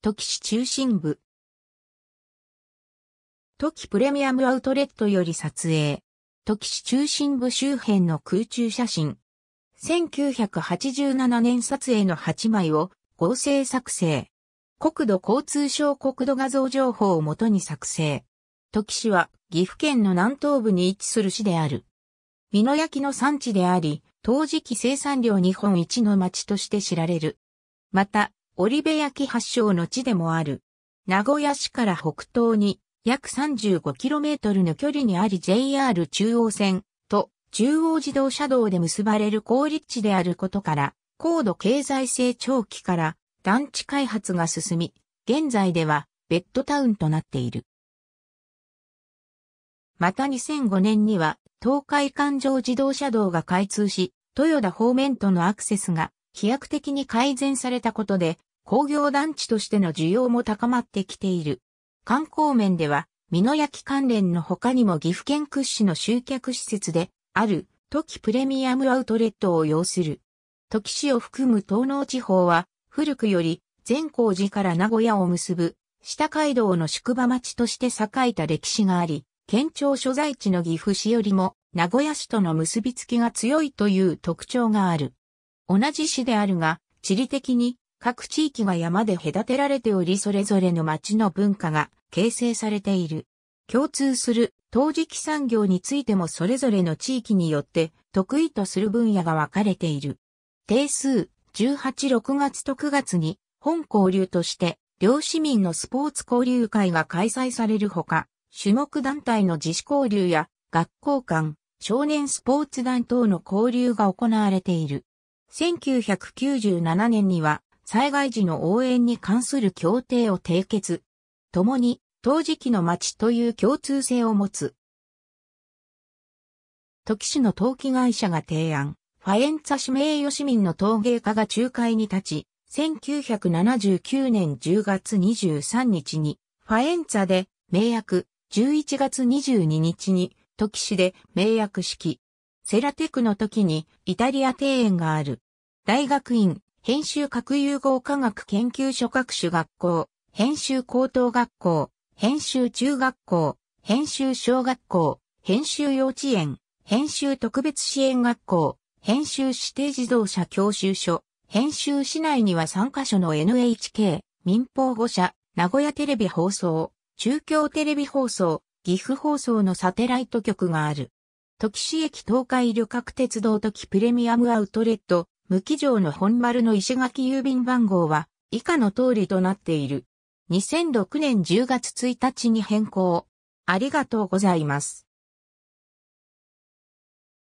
土岐市中心部。土岐プレミアムアウトレットより撮影。土岐市中心部周辺の空中写真。1987年撮影の8枚を合成作成。国土交通省国土画像情報をもとに作成。土岐市は岐阜県の南東部に位置する市である。美濃焼の産地であり、陶磁器生産量日本一の町として知られる。また、織部焼発祥の地でもある。名古屋市から北東に約 35km の距離にあり JR 中央線と中央自動車道で結ばれる好立地であることから、高度経済成長期から団地開発が進み、現在ではベッドタウンとなっている。また2005年には東海環状自動車道が開通し、豊田方面とのアクセスが飛躍的に改善されたことで、工業団地としての需要も高まってきている。観光面では、美濃焼関連の他にも岐阜県屈指の集客施設である、トキプレミアムアウトレットを要する。トキ市を含む東農地方は、古くより善光寺から名古屋を結ぶ、下街道の宿場町として栄えた歴史があり、県庁所在地の岐阜市よりも、名古屋市との結びつきが強いという特徴がある。同じ市であるが、地理的に各地域が山で隔てられておりそれぞれの町の文化が形成されている。共通する陶磁器産業についてもそれぞれの地域によって得意とする分野が分かれている。定数186月と9月に本交流として両市民のスポーツ交流会が開催されるほか、種目団体の自主交流や学校間、少年スポーツ団等の交流が行われている。1997年には災害時の応援に関する協定を締結。共に、陶磁器の町という共通性を持つ。時市の陶器会社が提案、ファエンツァ市名誉市民の陶芸家が仲介に立ち、1979年10月23日に、ファエンツァで、名役、11月22日に、時市で、名役式。セラテクの時に、イタリア庭園がある。大学院、編集核融合科学研究所各種学校、編集高等学校、編集中学校、編集小学校、編集幼稚園、編集特別支援学校、編集指定自動車教習所、編集市内には3カ所の NHK、民放5社、名古屋テレビ放送、中京テレビ放送、岐阜放送のサテライト局がある。時市駅東海旅客鉄道時プレミアムアウトレット、無機条の本丸の石垣郵便番号は以下の通りとなっている。2006年10月1日に変更。ありがとうございます。